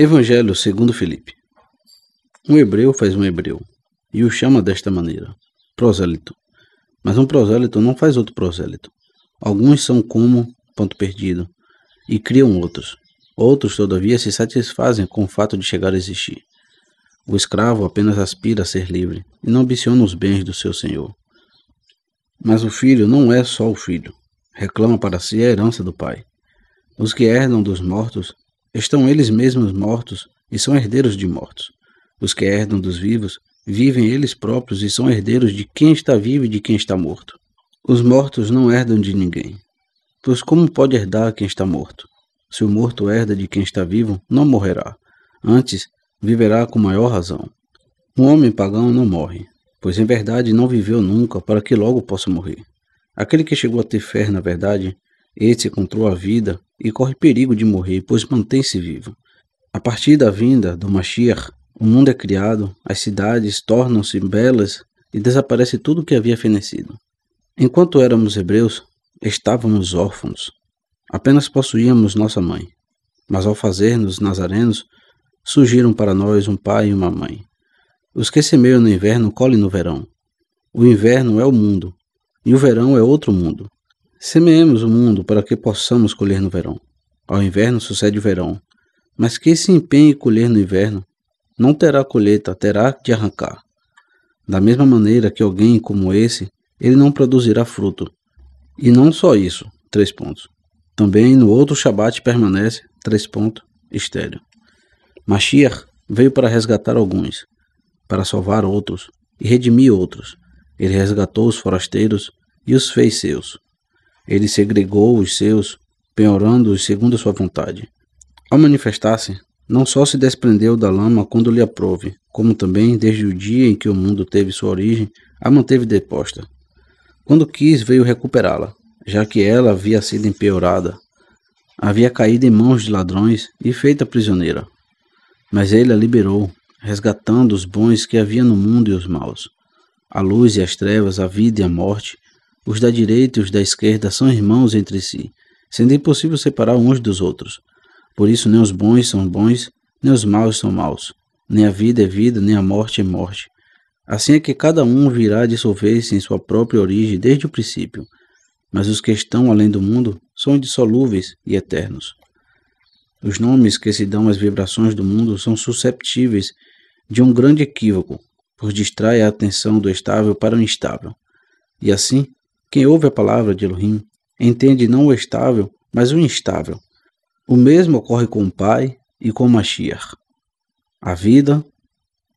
Evangelho segundo Felipe. Um hebreu faz um hebreu e o chama desta maneira, prosélito. Mas um prosélito não faz outro prosélito. Alguns são como ponto perdido e criam outros. Outros, todavia, se satisfazem com o fato de chegar a existir. O escravo apenas aspira a ser livre e não ambiciona os bens do seu senhor. Mas o filho não é só o filho. Reclama para si a herança do pai. Os que herdam dos mortos Estão eles mesmos mortos e são herdeiros de mortos. Os que herdam dos vivos vivem eles próprios e são herdeiros de quem está vivo e de quem está morto. Os mortos não herdam de ninguém. Pois como pode herdar quem está morto? Se o morto herda de quem está vivo, não morrerá. Antes, viverá com maior razão. Um homem pagão não morre, pois em verdade não viveu nunca para que logo possa morrer. Aquele que chegou a ter fé na verdade, esse encontrou a vida e corre perigo de morrer, pois mantém-se vivo. A partir da vinda do Mashiach, o mundo é criado, as cidades tornam-se belas e desaparece tudo o que havia fenecido. Enquanto éramos hebreus, estávamos órfãos. Apenas possuíamos nossa mãe. Mas ao fazer-nos nazarenos, surgiram para nós um pai e uma mãe. Os que semeiam no inverno colhem no verão. O inverno é o mundo, e o verão é outro mundo. Semeemos o mundo para que possamos colher no verão. Ao inverno sucede o verão, mas quem se empenhe em colher no inverno, não terá colheita, terá de arrancar. Da mesma maneira que alguém como esse, ele não produzirá fruto. E não só isso, três pontos. Também no outro Shabat permanece, três pontos, estéreo. Mashiach veio para resgatar alguns, para salvar outros e redimir outros. Ele resgatou os forasteiros e os fez seus ele segregou os seus, penhorando-os segundo a sua vontade. Ao manifestar-se, não só se desprendeu da lama quando lhe aprove, como também, desde o dia em que o mundo teve sua origem, a manteve deposta. Quando quis, veio recuperá-la, já que ela havia sido empeorada, havia caído em mãos de ladrões e feita prisioneira. Mas ele a liberou, resgatando os bons que havia no mundo e os maus, a luz e as trevas, a vida e a morte, os da direita e os da esquerda são irmãos entre si, sendo impossível separar uns dos outros. Por isso, nem os bons são bons, nem os maus são maus. Nem a vida é vida, nem a morte é morte. Assim é que cada um virá a dissolver-se em sua própria origem desde o princípio. Mas os que estão além do mundo são indissolúveis e eternos. Os nomes que se dão às vibrações do mundo são susceptíveis de um grande equívoco, por distrair a atenção do estável para o instável. E assim, quem ouve a palavra de Elohim entende não o estável, mas o instável. O mesmo ocorre com o Pai e com Mashiach. A vida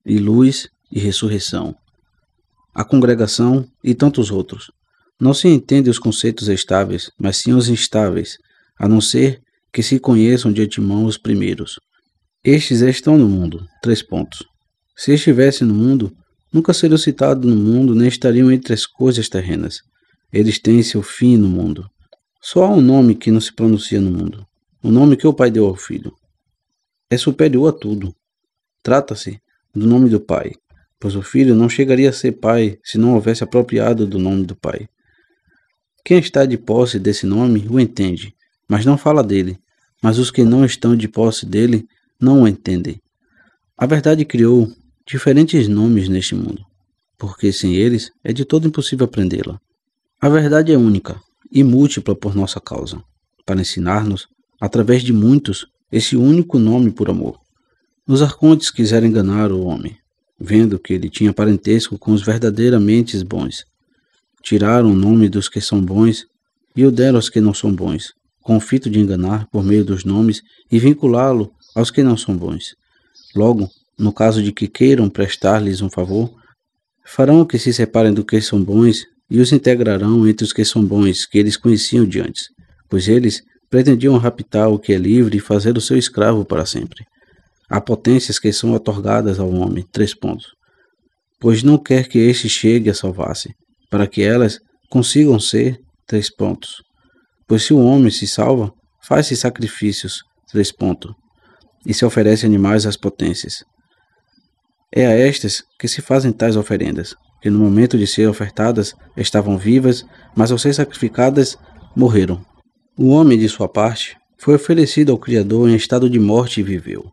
e luz e ressurreição. A congregação e tantos outros. Não se entende os conceitos estáveis, mas sim os instáveis, a não ser que se conheçam de antemão os primeiros. Estes estão no mundo. Três pontos. Se estivessem no mundo, nunca seriam citados no mundo nem estariam entre as coisas terrenas. Eles têm seu fim no mundo. Só há um nome que não se pronuncia no mundo. O nome que o Pai deu ao Filho. É superior a tudo. Trata-se do nome do Pai, pois o Filho não chegaria a ser Pai se não houvesse apropriado do nome do Pai. Quem está de posse desse nome o entende, mas não fala dele, mas os que não estão de posse dele não o entendem. A verdade criou diferentes nomes neste mundo, porque sem eles é de todo impossível aprendê-la. A verdade é única e múltipla por nossa causa, para ensinar-nos, através de muitos, esse único nome por amor. Os arcontes quiseram enganar o homem, vendo que ele tinha parentesco com os verdadeiramente bons. Tiraram o nome dos que são bons e o deram aos que não são bons, com o fito de enganar por meio dos nomes e vinculá-lo aos que não são bons. Logo, no caso de que queiram prestar-lhes um favor, farão que se separem do que são bons e os integrarão entre os que são bons, que eles conheciam de antes, pois eles pretendiam raptar o que é livre e fazer o seu escravo para sempre. Há potências que são otorgadas ao homem, três pontos. Pois não quer que este chegue a salvar-se, para que elas consigam ser, três pontos. Pois se o homem se salva, faz-se sacrifícios, três pontos, e se oferece animais às potências. É a estas que se fazem tais oferendas, que no momento de serem ofertadas estavam vivas, mas ao ser sacrificadas morreram. O homem, de sua parte, foi oferecido ao Criador em estado de morte e viveu.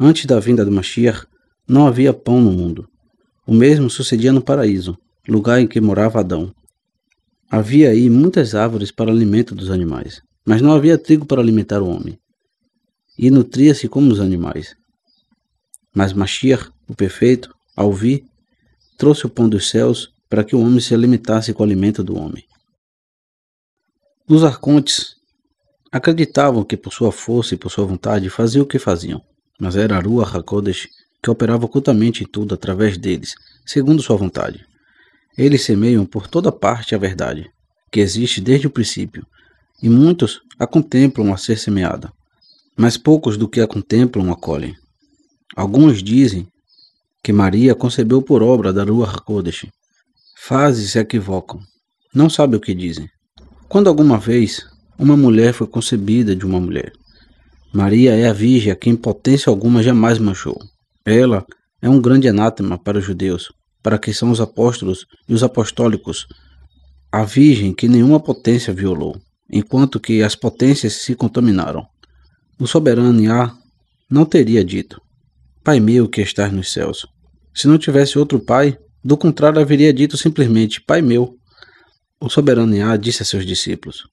Antes da vinda do Mashiach, não havia pão no mundo. O mesmo sucedia no paraíso, lugar em que morava Adão. Havia aí muitas árvores para alimento dos animais, mas não havia trigo para alimentar o homem. E nutria-se como os animais. Mas Mashiach, o perfeito, ao vir, trouxe o pão dos céus para que o homem se alimentasse com o alimento do homem. Os arcontes acreditavam que por sua força e por sua vontade faziam o que faziam, mas era Aru Arrakodesh que operava ocultamente em tudo através deles, segundo sua vontade. Eles semeiam por toda parte a verdade, que existe desde o princípio, e muitos a contemplam a ser semeada, mas poucos do que a contemplam acolhem. Alguns dizem que Maria concebeu por obra da Ruach Kodesh. Fases se equivocam. Não sabem o que dizem. Quando alguma vez uma mulher foi concebida de uma mulher, Maria é a virgem a quem potência alguma jamais manchou. Ela é um grande anátema para os judeus, para que são os apóstolos e os apostólicos, a virgem que nenhuma potência violou, enquanto que as potências se contaminaram. O soberano Yah não teria dito: Pai meu que estás nos céus. Se não tivesse outro pai, do contrário haveria dito simplesmente: Pai meu. O soberano Iá disse a seus discípulos: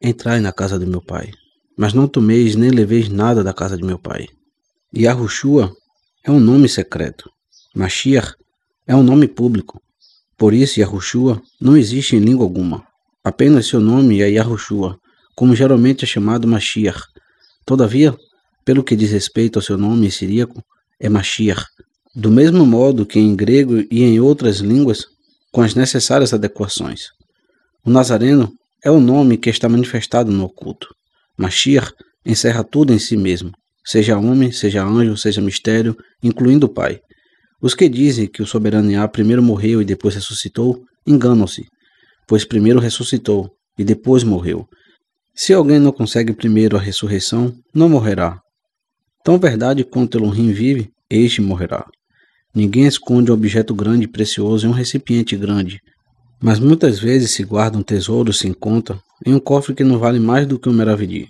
Entrai na casa do meu pai, mas não tomeis nem leveis nada da casa de meu pai. Yahushua é um nome secreto. Mashiach é um nome público. Por isso, Yahushua não existe em língua alguma. Apenas seu nome é Yahushua, como geralmente é chamado Mashiach. Todavia, pelo que diz respeito ao seu nome em siríaco, é Mashiach. Do mesmo modo que em grego e em outras línguas, com as necessárias adequações. O Nazareno é o nome que está manifestado no oculto. Mashiach encerra tudo em si mesmo, seja homem, seja anjo, seja mistério, incluindo o Pai. Os que dizem que o soberano primeiro morreu e depois ressuscitou, enganam-se, pois primeiro ressuscitou e depois morreu. Se alguém não consegue primeiro a ressurreição, não morrerá, Tão verdade quanto Elohim vive, este morrerá. Ninguém esconde um objeto grande e precioso em um recipiente grande, mas muitas vezes se guarda um tesouro sem conta em um cofre que não vale mais do que um meravidi.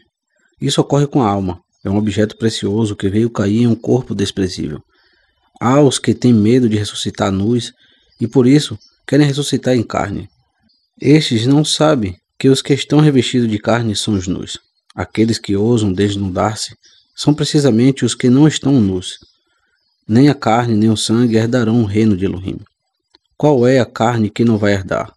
Isso ocorre com a alma, é um objeto precioso que veio cair em um corpo desprezível. Há os que têm medo de ressuscitar nus e por isso querem ressuscitar em carne. Estes não sabem que os que estão revestidos de carne são os nus. Aqueles que ousam desnudar-se são precisamente os que não estão nus. Nem a carne nem o sangue herdarão o reino de Elohim. Qual é a carne que não vai herdar?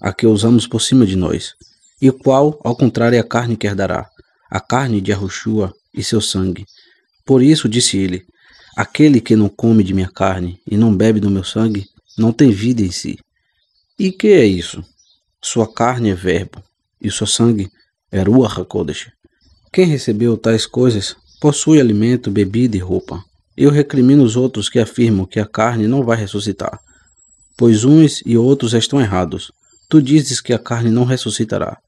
A que usamos por cima de nós. E qual, ao contrário, é a carne que herdará? A carne de Arrushua e seu sangue. Por isso disse ele: Aquele que não come de minha carne e não bebe do meu sangue, não tem vida em si. E que é isso? Sua carne é verbo, e seu sangue é Ruach HaKodesh. Quem recebeu tais coisas Possui alimento, bebida e roupa. Eu recrimino os outros que afirmam que a carne não vai ressuscitar, pois uns e outros estão errados. Tu dizes que a carne não ressuscitará.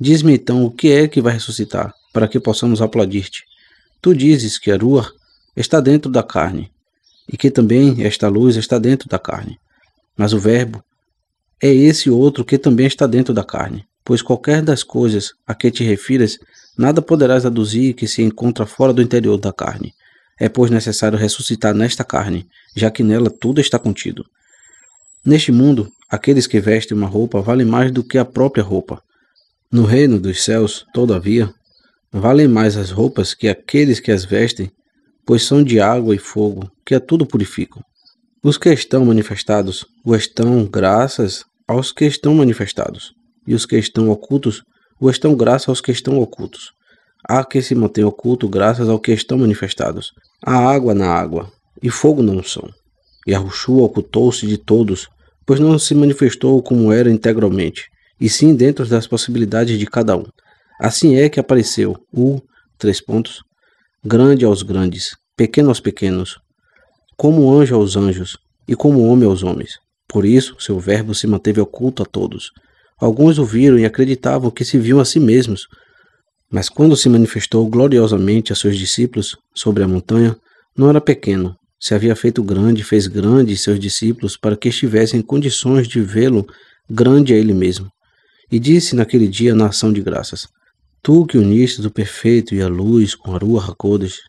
Diz-me então o que é que vai ressuscitar, para que possamos aplaudir-te. Tu dizes que a rua está dentro da carne, e que também esta luz está dentro da carne. Mas o Verbo é esse outro que também está dentro da carne, pois qualquer das coisas a que te refiras Nada poderás aduzir que se encontra fora do interior da carne. É, pois, necessário ressuscitar nesta carne, já que nela tudo está contido. Neste mundo, aqueles que vestem uma roupa valem mais do que a própria roupa. No reino dos céus, todavia, valem mais as roupas que aqueles que as vestem, pois são de água e fogo, que a tudo purificam. Os que estão manifestados o estão graças aos que estão manifestados, e os que estão ocultos o estão graças aos que estão ocultos. Há que se mantém oculto graças ao que estão manifestados. Há água na água, e fogo não são. E a Ruxua ocultou-se de todos, pois não se manifestou como era integralmente, e sim dentro das possibilidades de cada um. Assim é que apareceu o três pontos grande aos grandes, pequeno aos pequenos, como anjo aos anjos e como homem aos homens. Por isso, seu verbo se manteve oculto a todos, Alguns ouviram e acreditavam que se viam a si mesmos. Mas quando se manifestou gloriosamente a seus discípulos sobre a montanha, não era pequeno. Se havia feito grande, fez grande seus discípulos para que estivessem em condições de vê-lo grande a ele mesmo. E disse naquele dia na ação de graças: Tu que uniste o perfeito e a luz com a rua Hakodes,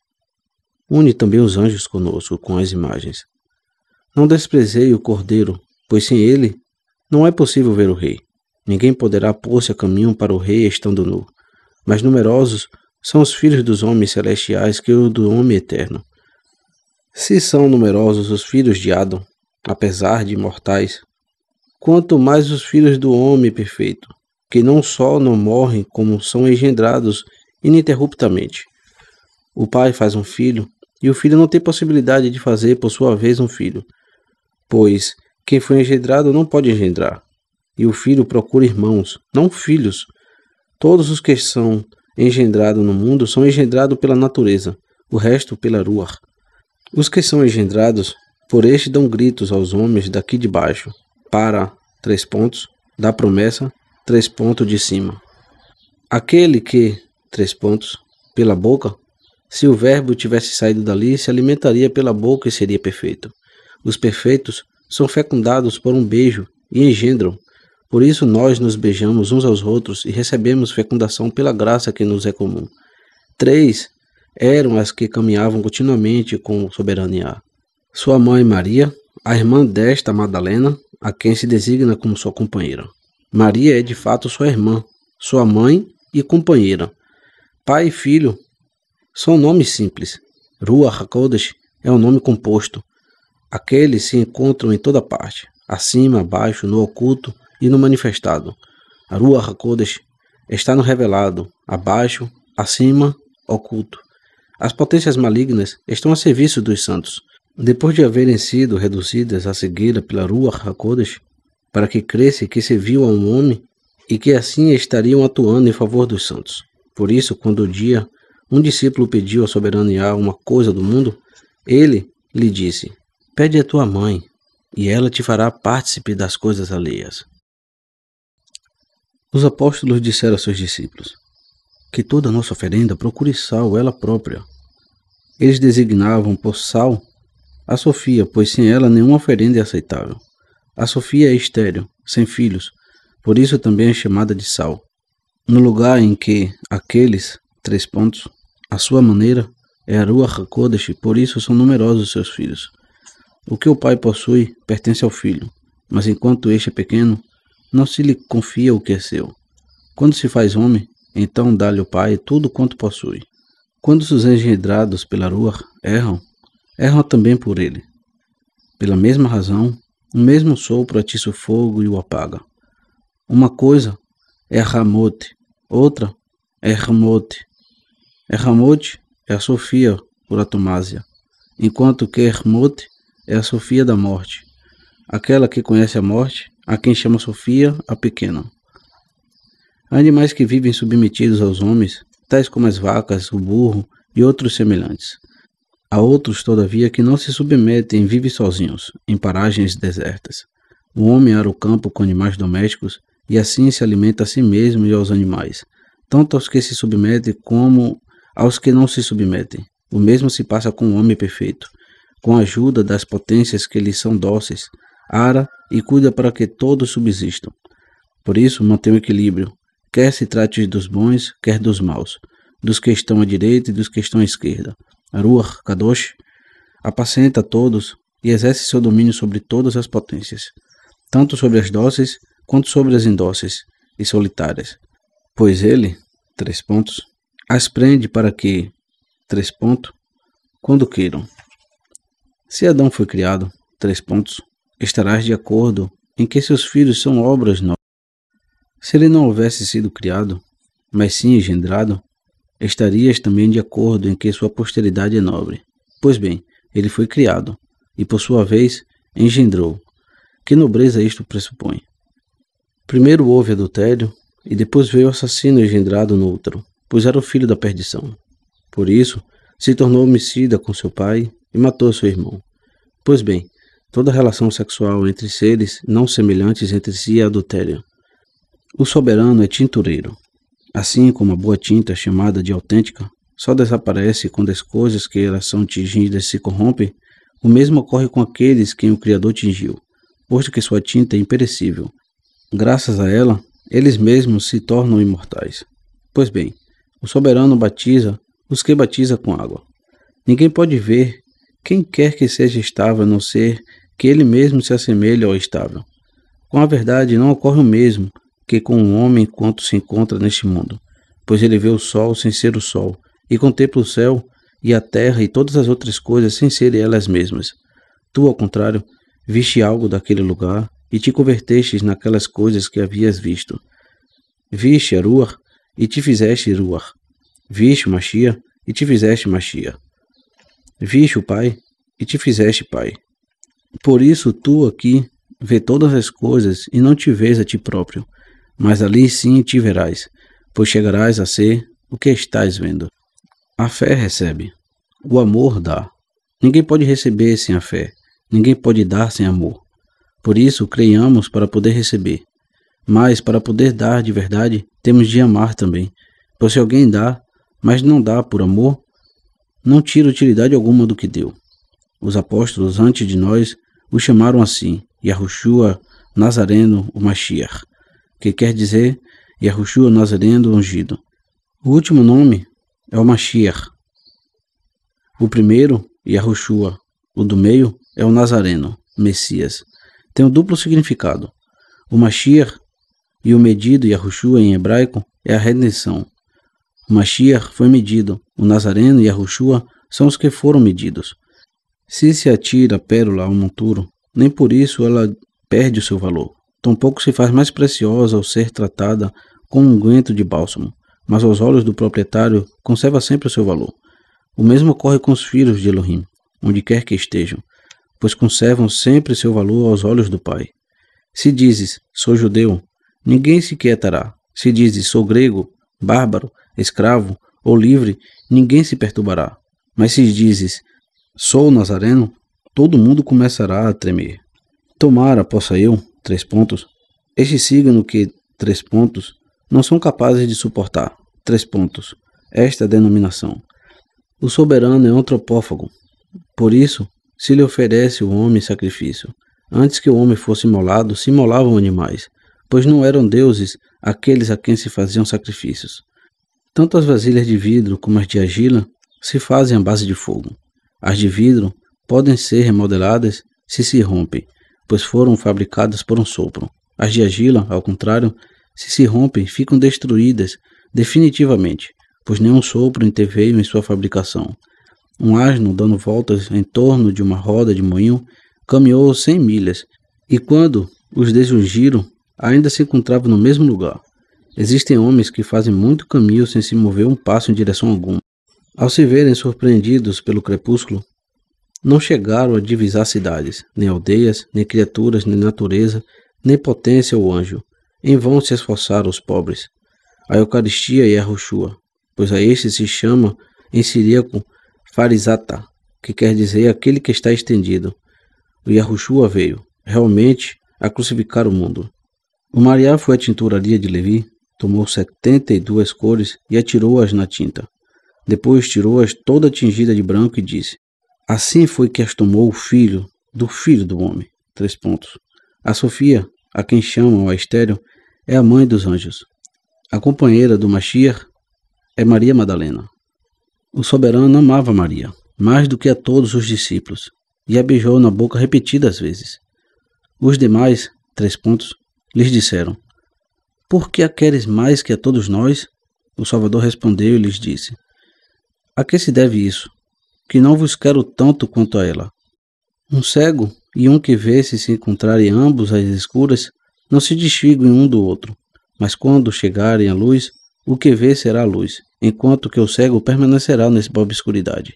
une também os anjos conosco com as imagens. Não desprezei o cordeiro, pois sem ele não é possível ver o rei. Ninguém poderá pôr-se a caminho para o rei estando nu. Mas numerosos são os filhos dos homens celestiais que o do homem eterno. Se são numerosos os filhos de Adão, apesar de mortais, quanto mais os filhos do homem perfeito, que não só não morrem, como são engendrados ininterruptamente. O pai faz um filho, e o filho não tem possibilidade de fazer por sua vez um filho, pois quem foi engendrado não pode engendrar, e o filho procura irmãos, não filhos. Todos os que são engendrados no mundo são engendrados pela natureza, o resto pela rua. Os que são engendrados por este dão gritos aos homens daqui de baixo, para, três pontos, da promessa, três pontos de cima. Aquele que, três pontos, pela boca, se o verbo tivesse saído dali, se alimentaria pela boca e seria perfeito. Os perfeitos são fecundados por um beijo e engendram, por isso nós nos beijamos uns aos outros e recebemos fecundação pela graça que nos é comum. Três eram as que caminhavam continuamente com o soberania. Sua mãe Maria, a irmã desta Madalena, a quem se designa como sua companheira. Maria é de fato sua irmã, sua mãe e companheira. Pai e filho são nomes simples. Rua Hakodesh é um nome composto. Aqueles se encontram em toda parte, acima, abaixo, no oculto, e no manifestado. A Rua HaKodesh está no revelado, abaixo, acima, oculto. As potências malignas estão a serviço dos santos. Depois de haverem sido reduzidas à cegueira pela Rua HaKodesh, para que cresce que serviu a um homem e que assim estariam atuando em favor dos santos. Por isso, quando o dia um discípulo pediu ao soberano Yah uma coisa do mundo, ele lhe disse: Pede a tua mãe, e ela te fará partícipe das coisas alheias. Os apóstolos disseram a seus discípulos: Que toda nossa oferenda procure sal ela própria. Eles designavam por sal a Sofia, pois sem ela nenhuma oferenda é aceitável. A Sofia é estéril, sem filhos, por isso também é chamada de sal. No lugar em que aqueles, três pontos, a sua maneira, é rua Hakodesh, por isso são numerosos seus filhos. O que o pai possui pertence ao filho, mas enquanto este é pequeno, não se lhe confia o que é seu. Quando se faz homem, então dá-lhe o Pai tudo quanto possui. Quando os engendrados pela rua erram, erram também por ele. Pela mesma razão, o mesmo sopro atiça o fogo e o apaga. Uma coisa é Ramote, outra é Ramote. É Ramote é a Sofia por Atomásia, enquanto que Hermote é, é a Sofia da morte, aquela que conhece a morte a quem chama Sofia a pequena. Animais que vivem submetidos aos homens, tais como as vacas, o burro e outros semelhantes. Há outros, todavia, que não se submetem e vivem sozinhos, em paragens desertas. O homem ara o campo com animais domésticos e assim se alimenta a si mesmo e aos animais, tanto aos que se submetem como aos que não se submetem. O mesmo se passa com o homem perfeito. Com a ajuda das potências que lhe são dóceis, ara e cuida para que todos subsistam. Por isso, mantém o equilíbrio, quer se trate dos bons, quer dos maus, dos que estão à direita e dos que estão à esquerda. Aruach Kadosh apacenta todos e exerce seu domínio sobre todas as potências, tanto sobre as dóceis quanto sobre as indóceis e solitárias. Pois ele, três pontos, as prende para que, três pontos, quando queiram. Se Adão foi criado, três pontos, estarás de acordo em que seus filhos são obras novas. Se ele não houvesse sido criado, mas sim engendrado, estarias também de acordo em que sua posteridade é nobre. Pois bem, ele foi criado, e por sua vez engendrou. Que nobreza isto pressupõe? Primeiro houve adultério, e depois veio o assassino engendrado no outro, pois era o filho da perdição. Por isso, se tornou homicida com seu pai e matou seu irmão. Pois bem, Toda relação sexual entre seres não semelhantes entre si é adultério. O soberano é tintureiro. Assim como a boa tinta, chamada de autêntica, só desaparece quando as coisas que elas são tingidas se corrompem, o mesmo ocorre com aqueles que o Criador tingiu, posto que sua tinta é imperecível. Graças a ela, eles mesmos se tornam imortais. Pois bem, o soberano batiza os que batiza com água. Ninguém pode ver quem quer que seja estava a não ser que ele mesmo se assemelha ao estável. Com a verdade, não ocorre o mesmo que com o um homem enquanto se encontra neste mundo, pois ele vê o sol sem ser o sol, e contempla o céu e a terra e todas as outras coisas sem serem elas mesmas. Tu, ao contrário, viste algo daquele lugar e te convertestes naquelas coisas que havias visto. Viste Aruar e te fizeste Ruar. Viste Machia e te fizeste Machia. Viste o Pai e te fizeste Pai. Por isso tu aqui vê todas as coisas e não te vês a ti próprio, mas ali sim te verás, pois chegarás a ser o que estás vendo. A fé recebe, o amor dá. Ninguém pode receber sem a fé, ninguém pode dar sem amor. Por isso, creiamos para poder receber. Mas, para poder dar de verdade, temos de amar também. Pois se alguém dá, mas não dá por amor, não tira utilidade alguma do que deu. Os apóstolos antes de nós o chamaram assim, Yahushua Nazareno o Mashiach, que quer dizer Yahushua Nazareno ungido. O último nome é o Mashiach. O primeiro, Yahushua, o do meio é o Nazareno, Messias. Tem um duplo significado. O Mashiach e o medido Yahushua em hebraico é a redenção. O Mashiach foi medido, o Nazareno e Yahushua são os que foram medidos. Se se atira a pérola a um monturo, nem por isso ela perde o seu valor. Tampouco se faz mais preciosa ao ser tratada com um guento de bálsamo, mas aos olhos do proprietário conserva sempre o seu valor. O mesmo ocorre com os filhos de Elohim, onde quer que estejam, pois conservam sempre seu valor aos olhos do Pai. Se dizes, sou judeu, ninguém se quietará. Se dizes, sou grego, bárbaro, escravo ou livre, ninguém se perturbará. Mas se dizes, Sou o Nazareno, todo mundo começará a tremer. Tomara possa eu, três pontos, este signo que, três pontos, não são capazes de suportar, três pontos, esta denominação. O soberano é antropófago, por isso se lhe oferece o homem sacrifício. Antes que o homem fosse molado, se molavam animais, pois não eram deuses aqueles a quem se faziam sacrifícios. Tanto as vasilhas de vidro como as de argila se fazem à base de fogo. As de vidro podem ser remodeladas se se rompem, pois foram fabricadas por um sopro. As de argila, ao contrário, se se rompem, ficam destruídas definitivamente, pois nenhum sopro interveio em sua fabricação. Um asno, dando voltas em torno de uma roda de moinho, caminhou cem milhas, e quando os desurgiram, ainda se encontrava no mesmo lugar. Existem homens que fazem muito caminho sem se mover um passo em direção alguma. Ao se verem surpreendidos pelo crepúsculo, não chegaram a divisar cidades, nem aldeias, nem criaturas, nem natureza, nem potência ou anjo. Em vão se esforçaram os pobres. A Eucaristia e a Roshua, pois a este se chama em siríaco Farisata, que quer dizer aquele que está estendido. O Yahushua veio, realmente, a crucificar o mundo. O Mariá foi à tinturaria de Levi, tomou setenta e duas cores e atirou-as na tinta. Depois tirou-as toda tingida de branco e disse: Assim foi que as tomou o filho do filho do homem. Três pontos. A Sofia, a quem chamam a estéreo, é a mãe dos anjos. A companheira do Mashiach é Maria Madalena. O soberano amava Maria, mais do que a todos os discípulos, e a beijou na boca repetidas vezes. Os demais, três pontos, lhes disseram: Por que a queres mais que a todos nós? O Salvador respondeu e lhes disse: a que se deve isso? Que não vos quero tanto quanto a ela. Um cego e um que vê se se encontrarem ambos às escuras, não se distinguem um do outro. Mas quando chegarem à luz, o que vê será a luz, enquanto que o cego permanecerá nessa obscuridade.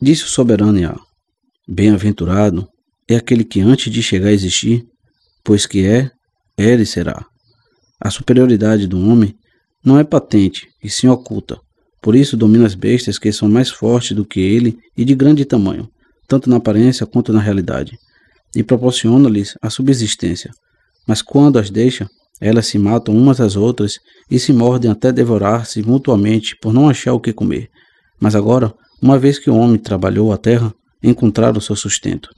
Disse o soberano Yah: Bem-aventurado é aquele que antes de chegar a existir, pois que é, é e será. A superioridade do homem não é patente e sim oculta, por isso domina as bestas que são mais fortes do que ele e de grande tamanho, tanto na aparência quanto na realidade, e proporciona-lhes a subsistência. Mas quando as deixa, elas se matam umas às outras e se mordem até devorar-se mutuamente por não achar o que comer. Mas agora, uma vez que o homem trabalhou a terra, encontraram seu sustento.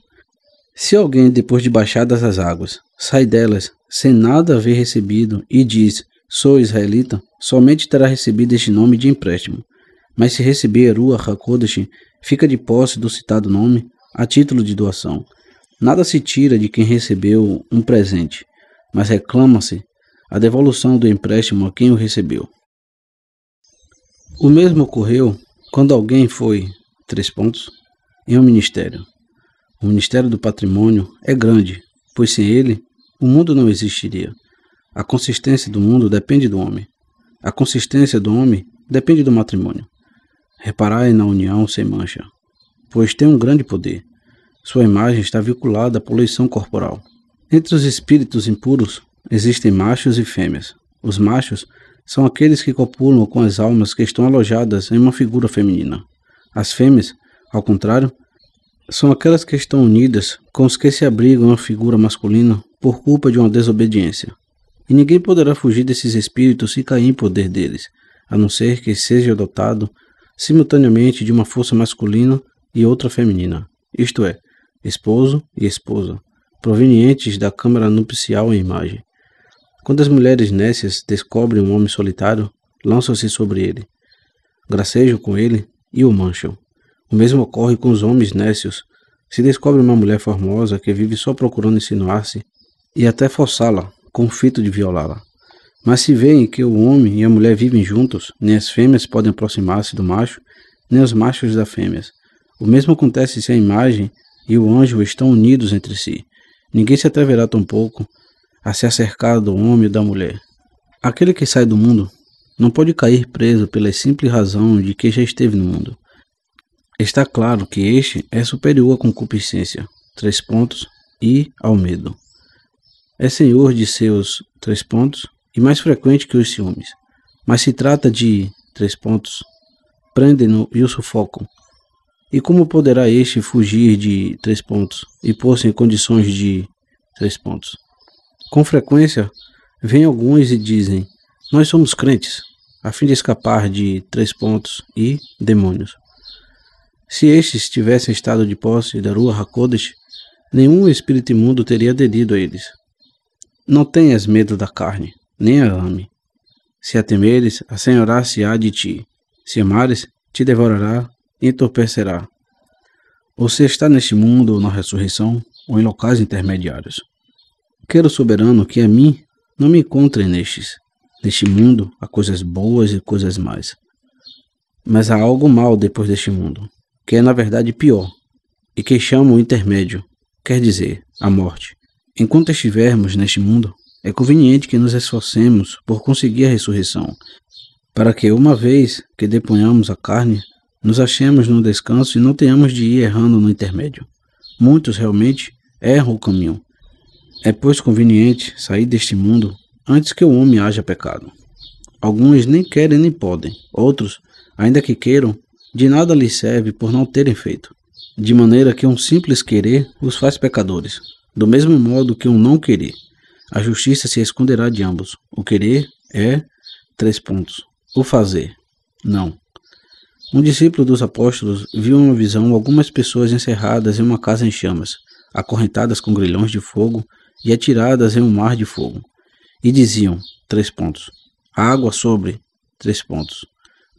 Se alguém, depois de baixadas as águas, sai delas sem nada haver recebido e diz: sou israelita, somente terá recebido este nome de empréstimo. Mas se receber Erua HaKodesh, fica de posse do citado nome a título de doação. Nada se tira de quem recebeu um presente, mas reclama-se a devolução do empréstimo a quem o recebeu. O mesmo ocorreu quando alguém foi, três pontos, em um ministério. O Ministério do Patrimônio é grande, pois sem ele o mundo não existiria. A consistência do mundo depende do homem. A consistência do homem depende do matrimônio. Reparai na união sem mancha, pois tem um grande poder. Sua imagem está vinculada à poluição corporal. Entre os espíritos impuros existem machos e fêmeas. Os machos são aqueles que copulam com as almas que estão alojadas em uma figura feminina. As fêmeas, ao contrário, são aquelas que estão unidas com os que se abrigam a figura masculina por culpa de uma desobediência e ninguém poderá fugir desses espíritos se cair em poder deles, a não ser que seja dotado simultaneamente de uma força masculina e outra feminina, isto é, esposo e esposa, provenientes da câmara nupcial em imagem. Quando as mulheres nécias descobrem um homem solitário, lançam-se sobre ele, gracejam com ele e o mancham. O mesmo ocorre com os homens nécios. Se descobre uma mulher formosa que vive só procurando insinuar-se e até forçá-la conflito de violá-la. Mas se veem que o homem e a mulher vivem juntos, nem as fêmeas podem aproximar-se do macho, nem os machos da fêmeas. O mesmo acontece se a imagem e o anjo estão unidos entre si. Ninguém se atreverá tampouco a se acercar do homem ou da mulher. Aquele que sai do mundo não pode cair preso pela simples razão de que já esteve no mundo. Está claro que este é superior à concupiscência, três pontos, e ao medo é senhor de seus três pontos e mais frequente que os ciúmes. Mas se trata de três pontos, prendem-no e o sufocam. E como poderá este fugir de três pontos e pôr-se em condições de três pontos? Com frequência, vêm alguns e dizem: Nós somos crentes, a fim de escapar de três pontos e demônios. Se estes tivessem estado de posse da rua Hakodesh, nenhum espírito imundo teria aderido a eles. Não tenhas medo da carne, nem a ame. Se a temeres, a senhora se á de ti. Se amares, te devorará, e entorpecerá. Você está neste mundo ou na ressurreição, ou em locais intermediários. Quero, soberano, que a mim não me encontre nestes. Neste mundo há coisas boas e coisas mais. Mas há algo mal depois deste mundo, que é na verdade pior, e que chamo o intermédio, quer dizer, a morte. Enquanto estivermos neste mundo, é conveniente que nos esforcemos por conseguir a ressurreição, para que, uma vez que deponhamos a carne, nos achemos no descanso e não tenhamos de ir errando no intermédio. Muitos realmente erram o caminho. É, pois, conveniente sair deste mundo antes que o homem haja pecado. Alguns nem querem nem podem, outros, ainda que queiram, de nada lhes serve por não terem feito, de maneira que um simples querer os faz pecadores, do mesmo modo que um não querer. A justiça se esconderá de ambos. O querer é três pontos. O fazer, não. Um discípulo dos apóstolos viu uma visão algumas pessoas encerradas em uma casa em chamas, acorrentadas com grilhões de fogo e atiradas em um mar de fogo. E diziam, três pontos, água sobre, três pontos.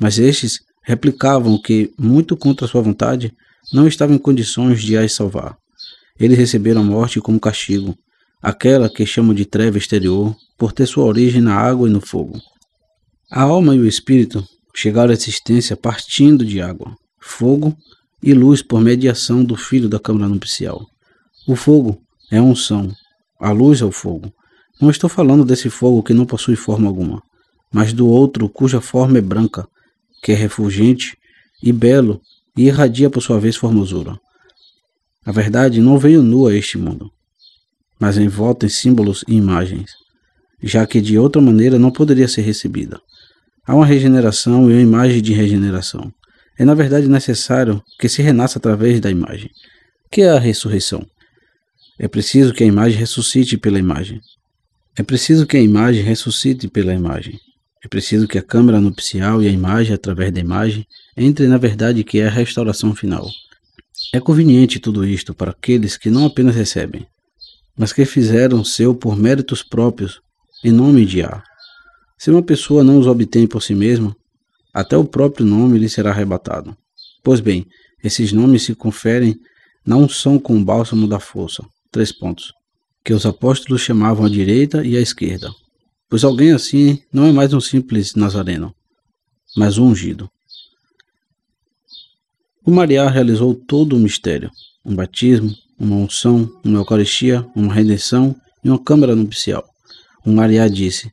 Mas estes replicavam que, muito contra sua vontade, não estavam em condições de as salvar. Eles receberam a morte como castigo, aquela que chamam de treva exterior, por ter sua origem na água e no fogo. A alma e o espírito chegaram à existência partindo de água, fogo e luz por mediação do filho da câmara nupcial. O fogo é unção, a luz é o fogo. Não estou falando desse fogo que não possui forma alguma, mas do outro cuja forma é branca, que é refulgente e belo e irradia por sua vez formosura. A verdade não veio nua a este mundo, mas envolta em símbolos e imagens, já que de outra maneira não poderia ser recebida. Há uma regeneração e uma imagem de regeneração. É na verdade necessário que se renasça através da imagem, que é a ressurreição. É preciso que a imagem ressuscite pela imagem. É preciso que a imagem ressuscite pela imagem. É preciso que a câmera nupcial e a imagem através da imagem entrem na verdade que é a restauração final. É conveniente tudo isto para aqueles que não apenas recebem, mas que fizeram seu por méritos próprios, em nome de A. Se uma pessoa não os obtém por si mesma, até o próprio nome lhe será arrebatado. Pois bem, esses nomes se conferem na unção com o bálsamo da força. Três pontos. Que os apóstolos chamavam à direita e à esquerda. Pois alguém assim não é mais um simples nazareno, mas um ungido, o Mariá realizou todo o mistério: um batismo, uma unção, uma Eucaristia, uma redenção e uma câmara nupcial. O Mariá disse: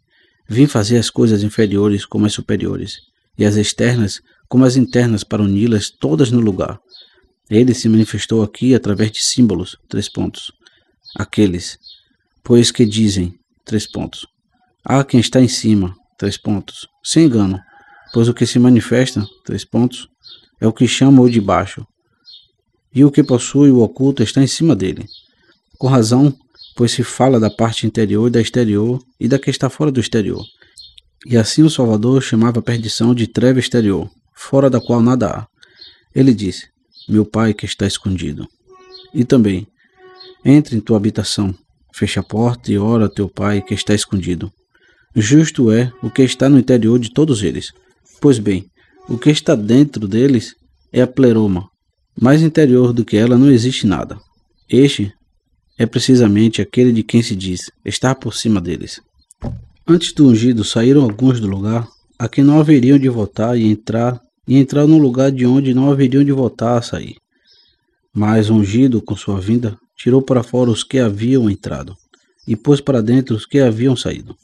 Vim fazer as coisas inferiores como as superiores, e as externas como as internas, para uni-las todas no lugar. Ele se manifestou aqui através de símbolos, três pontos. Aqueles, pois que dizem, três pontos. Há quem está em cima, três pontos. Sem engano, pois o que se manifesta, três pontos, é o que chama o de baixo, e o que possui o oculto está em cima dele. Com razão, pois se fala da parte interior e da exterior e da que está fora do exterior. E assim o Salvador chamava a perdição de treva exterior, fora da qual nada há. Ele disse: Meu Pai que está escondido. E também: Entre em tua habitação, fecha a porta e ora a teu Pai que está escondido. Justo é o que está no interior de todos eles. Pois bem, o que está dentro deles é a pleroma. Mais interior do que ela não existe nada. Este é precisamente aquele de quem se diz estar por cima deles. Antes do ungido saíram alguns do lugar a quem não haveriam de voltar e entrar, e entrar no lugar de onde não haveriam de voltar a sair. Mas ungido com sua vinda, tirou para fora os que haviam entrado, e pôs para dentro os que haviam saído.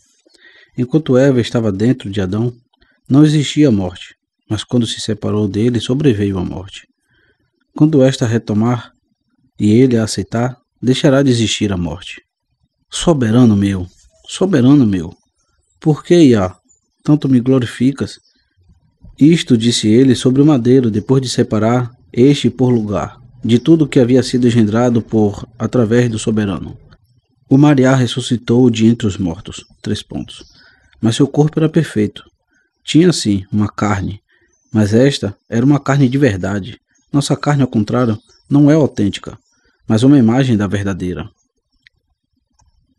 Enquanto Eva estava dentro de Adão, não existia morte, mas quando se separou dele, sobreveio a morte. Quando esta retomar e ele a aceitar, deixará de existir a morte. Soberano meu, soberano meu, por que, Iá, tanto me glorificas? Isto disse ele sobre o madeiro, depois de separar este por lugar, de tudo que havia sido engendrado por através do soberano. O Mariá ressuscitou de entre os mortos, três pontos. Mas seu corpo era perfeito. Tinha, sim, uma carne, mas esta era uma carne de verdade. Nossa carne, ao contrário, não é autêntica, mas uma imagem da verdadeira.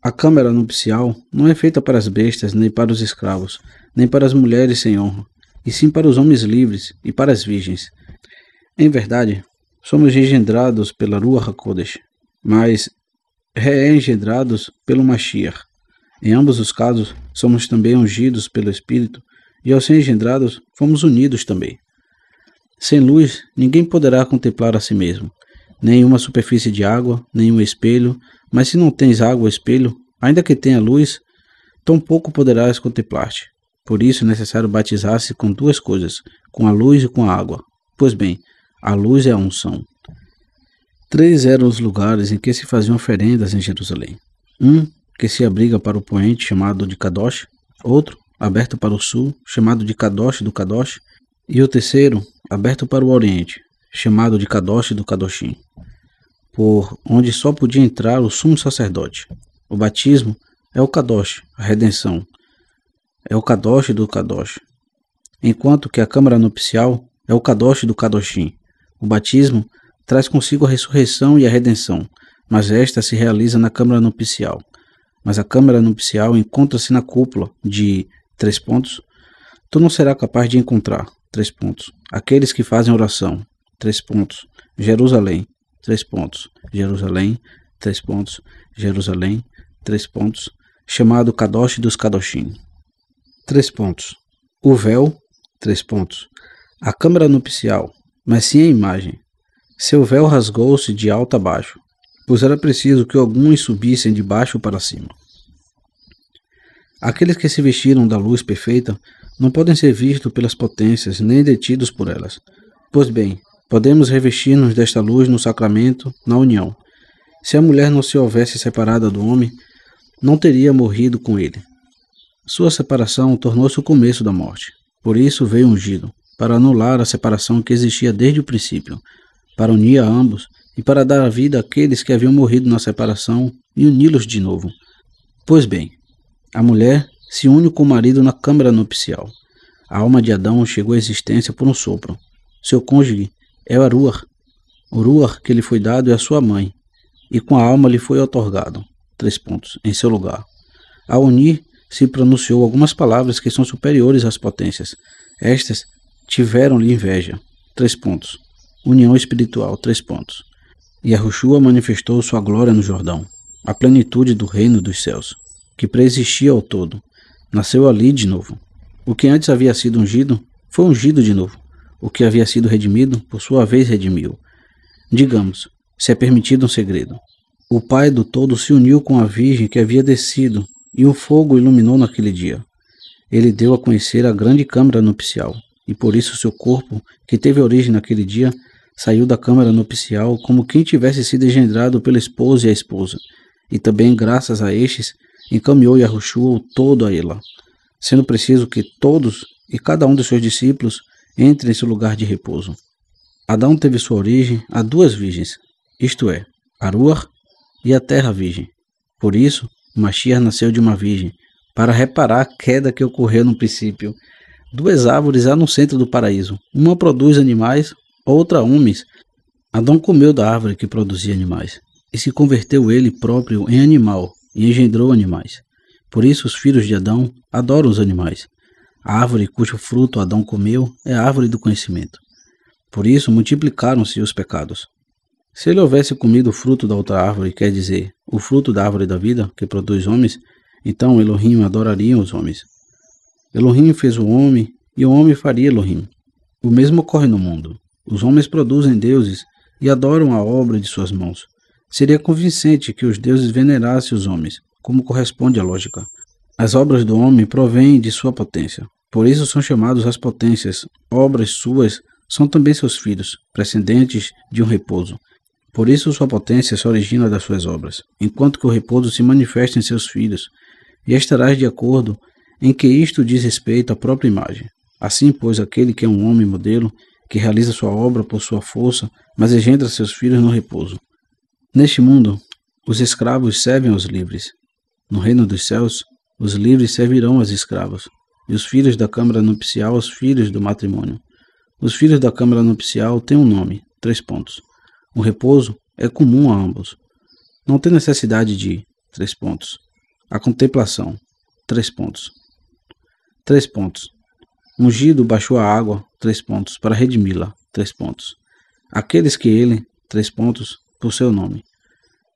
A câmara nupcial não é feita para as bestas, nem para os escravos, nem para as mulheres sem honra, e sim para os homens livres e para as virgens. Em verdade, somos engendrados pela Rua Hakodesh, mas reengendrados pelo Mashiach. Em ambos os casos, somos também ungidos pelo Espírito e aos ser engendrados, fomos unidos também. Sem luz, ninguém poderá contemplar a si mesmo, nenhuma superfície de água, nenhum espelho, mas se não tens água ou espelho, ainda que tenha luz, tampouco poderás contemplar-te. Por isso é necessário batizar-se com duas coisas, com a luz e com a água. Pois bem, a luz é a unção. Três eram os lugares em que se faziam oferendas em Jerusalém. Um que se abriga para o poente, chamado de Kadosh, outro aberto para o sul, chamado de Kadosh do Kadosh, e o terceiro, aberto para o oriente, chamado de Kadosh do Kadoshim, por onde só podia entrar o sumo sacerdote. O batismo é o Kadosh, a redenção, é o Kadosh do Kadosh, enquanto que a câmara nupcial é o Kadosh do Kadoshim. O batismo traz consigo a ressurreição e a redenção, mas esta se realiza na câmara nupcial. Mas a câmara nupcial encontra-se na cúpula de Três pontos. Tu não serás capaz de encontrar. Três pontos. Aqueles que fazem oração. Três pontos. Jerusalém. Três pontos. Jerusalém. Três pontos. Jerusalém. Três pontos. Chamado Kadosh dos Kadoshim. Três pontos. O véu. Três pontos. A câmara nupcial. Mas sim a imagem. Seu véu rasgou-se de alto a baixo, pois era preciso que alguns subissem de baixo para cima. Aqueles que se vestiram da luz perfeita não podem ser vistos pelas potências nem detidos por elas. Pois bem, podemos revestir-nos desta luz no sacramento, na união. Se a mulher não se houvesse separada do homem, não teria morrido com ele. Sua separação tornou-se o começo da morte. Por isso veio ungido, para anular a separação que existia desde o princípio, para unir a ambos e para dar a vida àqueles que haviam morrido na separação e uni-los de novo. Pois bem, a mulher se une com o marido na câmara nupcial. A alma de Adão chegou à existência por um sopro. Seu cônjuge é o Aruar. O Ruar que lhe foi dado é a sua mãe, e com a alma lhe foi otorgado, três pontos, em seu lugar. Ao unir, se pronunciou algumas palavras que são superiores às potências. Estas tiveram-lhe inveja, três pontos. União espiritual, três pontos. E a Ruxua manifestou sua glória no Jordão, a plenitude do reino dos céus, que preexistia ao todo, nasceu ali de novo. O que antes havia sido ungido, foi ungido de novo. O que havia sido redimido, por sua vez redimiu. Digamos, se é permitido um segredo. O Pai do Todo se uniu com a Virgem que havia descido, e o fogo iluminou naquele dia. Ele deu a conhecer a grande câmara nupcial, e por isso seu corpo, que teve origem naquele dia, saiu da câmara nupcial como quem tivesse sido engendrado pelo esposo e a esposa. E também, graças a estes, encaminhou Yahushua todo a Elá, sendo preciso que todos e cada um dos seus discípulos entre nesse lugar de repouso. Adão teve sua origem a duas virgens, isto é, Aruar e a terra virgem. Por isso, Mashiach nasceu de uma virgem, para reparar a queda que ocorreu no princípio. Duas árvores há no centro do paraíso, uma produz animais, outra homens. Adão comeu da árvore que produzia animais, e se converteu ele próprio em animal, e engendrou animais. Por isso os filhos de Adão adoram os animais. A árvore cujo fruto Adão comeu é a árvore do conhecimento. Por isso multiplicaram-se os pecados. Se ele houvesse comido o fruto da outra árvore, quer dizer, o fruto da árvore da vida, que produz homens, então Elohim adoraria os homens. Elohim fez o homem e o homem faria Elohim. O mesmo ocorre no mundo. Os homens produzem deuses e adoram a obra de suas mãos. Seria convincente que os deuses venerassem os homens, como corresponde à lógica. As obras do homem provêm de sua potência. Por isso são chamados as potências. Obras suas são também seus filhos, precedentes de um repouso. Por isso sua potência se origina das suas obras, enquanto que o repouso se manifesta em seus filhos, e estarás de acordo em que isto diz respeito à própria imagem. Assim, pois, aquele que é um homem modelo, que realiza sua obra por sua força, mas engendra seus filhos no repouso. Neste mundo, os escravos servem aos livres. No reino dos céus, os livres servirão aos escravos, e os filhos da câmara nupcial aos filhos do matrimônio. Os filhos da câmara nupcial têm um nome, três pontos. O repouso é comum a ambos. Não tem necessidade de, três pontos. A contemplação, três pontos. Três pontos. Ungido baixou a água, três pontos, para redimi-la, três pontos. Aqueles que ele, três pontos, por seu nome.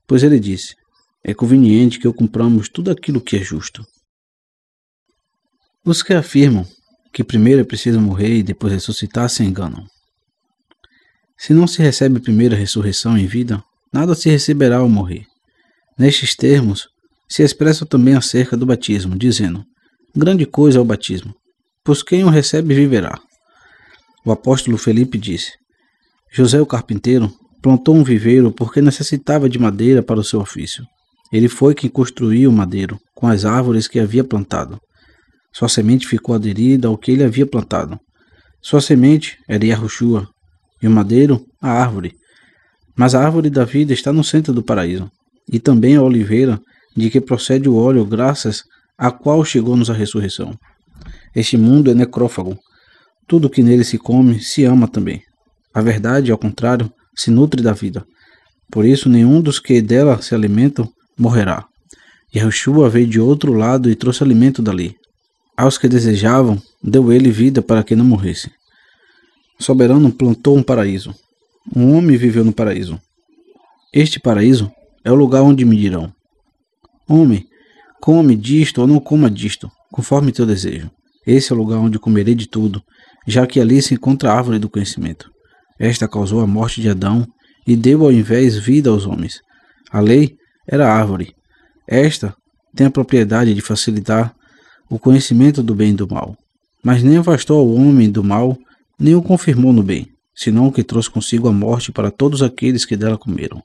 Pois ele disse: É conveniente que eu cumpramos tudo aquilo que é justo. Os que afirmam que primeiro é preciso morrer e depois ressuscitar se enganam. Se não se recebe primeiro a ressurreição em vida, nada se receberá ao morrer. Nestes termos, se expressa também acerca do batismo, dizendo: Grande coisa é o batismo, pois quem o recebe viverá. O apóstolo Felipe disse: José o carpinteiro, plantou um viveiro porque necessitava de madeira para o seu ofício. Ele foi quem construiu o madeiro, com as árvores que havia plantado. Sua semente ficou aderida ao que ele havia plantado. Sua semente era Yahushua, e o madeiro, a árvore. Mas a árvore da vida está no centro do paraíso, e também a oliveira, de que procede o óleo, graças a qual chegou-nos a ressurreição. Este mundo é necrófago. Tudo que nele se come se ama também. A verdade, ao contrário, se nutre da vida. Por isso, nenhum dos que dela se alimentam morrerá. Yahushua veio de outro lado e trouxe alimento dali. Aos que desejavam, deu ele vida para que não morressem. O soberano plantou um paraíso. Um homem viveu no paraíso. Este paraíso é o lugar onde me dirão: Homem, come disto ou não coma disto, conforme teu desejo. Esse é o lugar onde comerei de tudo, já que ali se encontra a árvore do conhecimento. Esta causou a morte de Adão e deu ao invés vida aos homens. A lei era árvore. Esta tem a propriedade de facilitar o conhecimento do bem e do mal, mas nem afastou o homem do mal, nem o confirmou no bem, senão que trouxe consigo a morte para todos aqueles que dela comeram.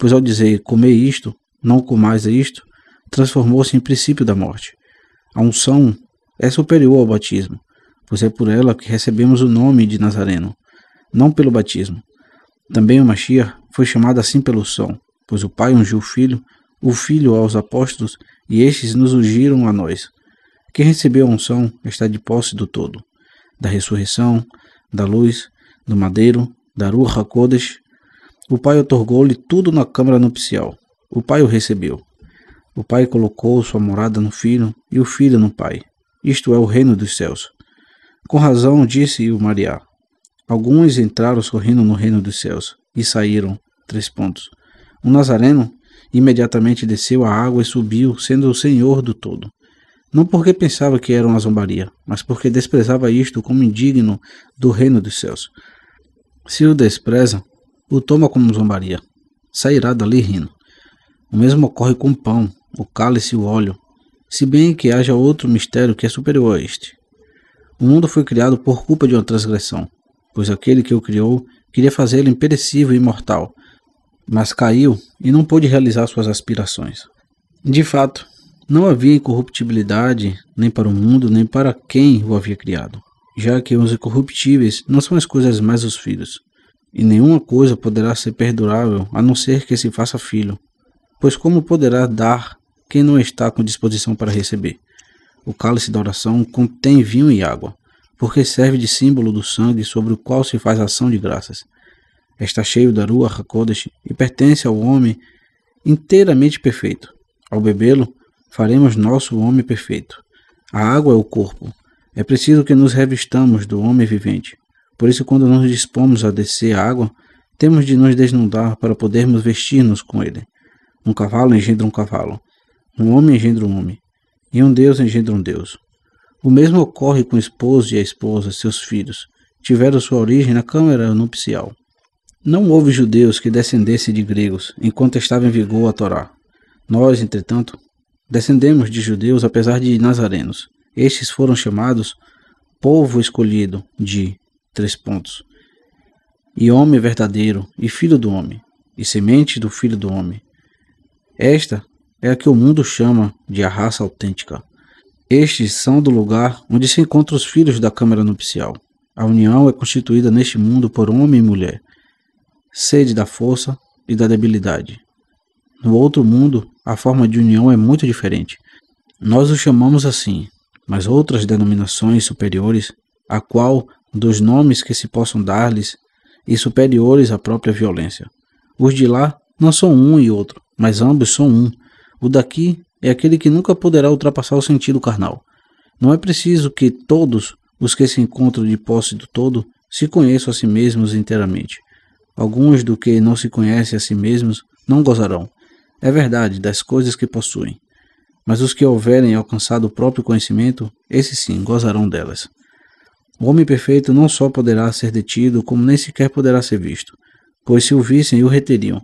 Pois ao dizer comer isto, não comais isto, transformou-se em princípio da morte. A unção é superior ao batismo, pois é por ela que recebemos o nome de Nazareno não pelo batismo. Também o Mashiach foi chamado assim pelo som, pois o Pai ungiu o Filho, o Filho aos apóstolos, e estes nos ungiram a nós. Quem recebeu a unção está de posse do todo, da ressurreição, da luz, do madeiro, da Ruha Kodesh. O Pai otorgou-lhe tudo na câmara nupcial. O Pai o recebeu. O Pai colocou sua morada no Filho e o Filho no Pai. Isto é o reino dos céus. Com razão disse o Mariá, Alguns entraram sorrindo no reino dos céus e saíram. Três pontos. O Nazareno imediatamente desceu à água e subiu, sendo o Senhor do todo. Não porque pensava que era uma zombaria, mas porque desprezava isto como indigno do reino dos céus. Se o despreza, o toma como zombaria. Sairá dali rindo. O mesmo ocorre com o pão, o cálice e o óleo, se bem que haja outro mistério que é superior a este. O mundo foi criado por culpa de uma transgressão, pois aquele que o criou queria fazê-lo imperecível e imortal, mas caiu e não pôde realizar suas aspirações. De fato, não havia incorruptibilidade nem para o mundo, nem para quem o havia criado, já que os incorruptíveis não são as coisas mais os filhos, e nenhuma coisa poderá ser perdurável a não ser que se faça filho, pois como poderá dar quem não está com disposição para receber? O cálice da oração contém vinho e água porque serve de símbolo do sangue sobre o qual se faz ação de graças. Está cheio da rua Hakodesh e pertence ao homem inteiramente perfeito. Ao bebê-lo, faremos nosso homem perfeito. A água é o corpo. É preciso que nos revistamos do homem vivente. Por isso, quando nos dispomos a descer a água, temos de nos desnudar para podermos vestir-nos com ele. Um cavalo engendra um cavalo, um homem engendra um homem, e um Deus engendra um Deus. O mesmo ocorre com o esposo e a esposa, seus filhos. Tiveram sua origem na câmara nupcial. Não houve judeus que descendessem de gregos enquanto estava em vigor a Torá. Nós, entretanto, descendemos de judeus apesar de nazarenos. Estes foram chamados povo escolhido de três pontos. E homem verdadeiro, e filho do homem, e semente do filho do homem. Esta é a que o mundo chama de a raça autêntica. Estes são do lugar onde se encontram os filhos da câmara nupcial. A união é constituída neste mundo por homem e mulher, sede da força e da debilidade. No outro mundo, a forma de união é muito diferente. Nós o chamamos assim, mas outras denominações superiores, a qual dos nomes que se possam dar-lhes, e superiores à própria violência. Os de lá não são um e outro, mas ambos são um. O daqui é aquele que nunca poderá ultrapassar o sentido carnal. Não é preciso que todos os que se encontram de posse do todo se conheçam a si mesmos inteiramente. Alguns do que não se conhecem a si mesmos não gozarão, é verdade, das coisas que possuem. Mas os que houverem alcançado o próprio conhecimento, esses sim gozarão delas. O homem perfeito não só poderá ser detido, como nem sequer poderá ser visto, pois se o vissem, o reteriam,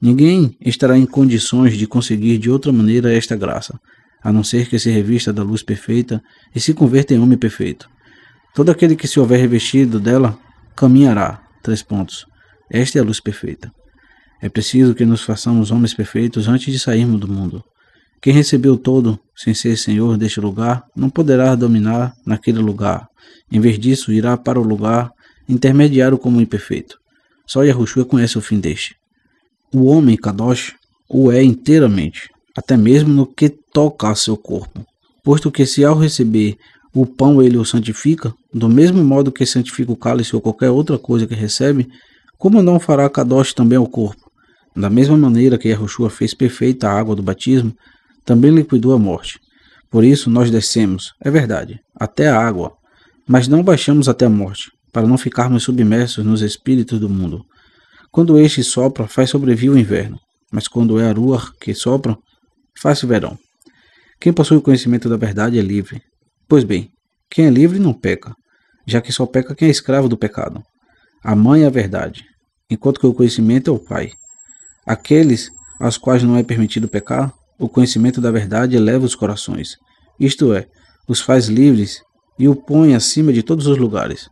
Ninguém estará em condições de conseguir de outra maneira esta graça, a não ser que se revista da luz perfeita e se converta em homem perfeito. Todo aquele que se houver revestido dela caminhará. Três pontos. Esta é a luz perfeita. É preciso que nos façamos homens perfeitos antes de sairmos do mundo. Quem recebeu todo sem ser senhor deste lugar não poderá dominar naquele lugar. Em vez disso, irá para o lugar intermediário como imperfeito. Só Yahushua conhece o fim deste. O homem Kadosh o é inteiramente, até mesmo no que toca a seu corpo, posto que se ao receber o pão ele o santifica, do mesmo modo que santifica o cálice ou qualquer outra coisa que recebe, como não fará Kadosh também ao corpo? Da mesma maneira que Yahushua fez perfeita a água do batismo, também liquidou a morte. Por isso nós descemos, é verdade, até a água, mas não baixamos até a morte, para não ficarmos submersos nos espíritos do mundo. Quando este sopra, faz sobreviver o inverno, mas quando é a rua que sopra, faz-se verão. Quem possui o conhecimento da verdade é livre. Pois bem, quem é livre não peca, já que só peca quem é escravo do pecado. A mãe é a verdade, enquanto que o conhecimento é o pai. Aqueles aos quais não é permitido pecar, o conhecimento da verdade eleva os corações, isto é, os faz livres e o põe acima de todos os lugares.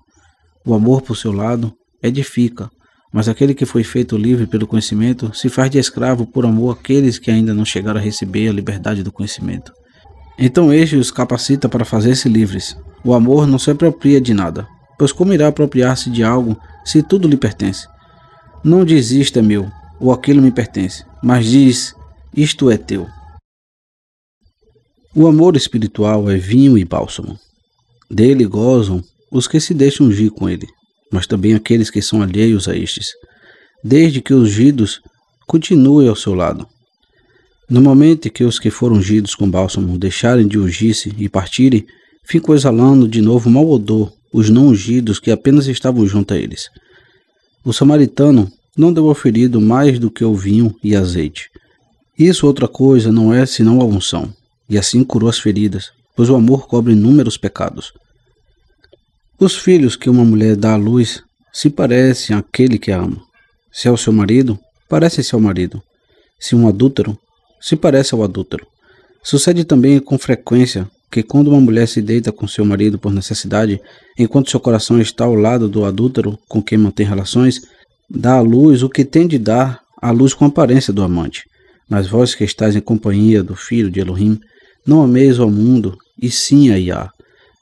O amor por seu lado edifica, mas aquele que foi feito livre pelo conhecimento se faz de escravo por amor àqueles que ainda não chegaram a receber a liberdade do conhecimento. Então este os capacita para fazer-se livres. O amor não se apropria de nada, pois como irá apropriar-se de algo se tudo lhe pertence? Não diz isto é meu, ou aquilo me pertence, mas diz isto é teu. O amor espiritual é vinho e bálsamo. Dele gozam os que se deixam ungir com ele mas também aqueles que são alheios a estes, desde que os ungidos continuem ao seu lado. No momento que os que foram ungidos com bálsamo deixarem de ungir-se e partirem, ficam exalando de novo mau odor os não ungidos que apenas estavam junto a eles. O samaritano não deu ao ferido mais do que o vinho e azeite. Isso outra coisa não é senão a unção, e assim curou as feridas, pois o amor cobre inúmeros pecados. Os filhos que uma mulher dá à luz se parecem àquele que a ama. Se é o seu marido, parece-se ao marido. Se um adúltero, se parece ao adúltero. Sucede também com frequência que quando uma mulher se deita com seu marido por necessidade, enquanto seu coração está ao lado do adúltero com quem mantém relações, dá à luz o que tem de dar à luz com a aparência do amante. Mas vós que estáis em companhia do filho de Elohim, não ameis ao mundo, e sim a Yah,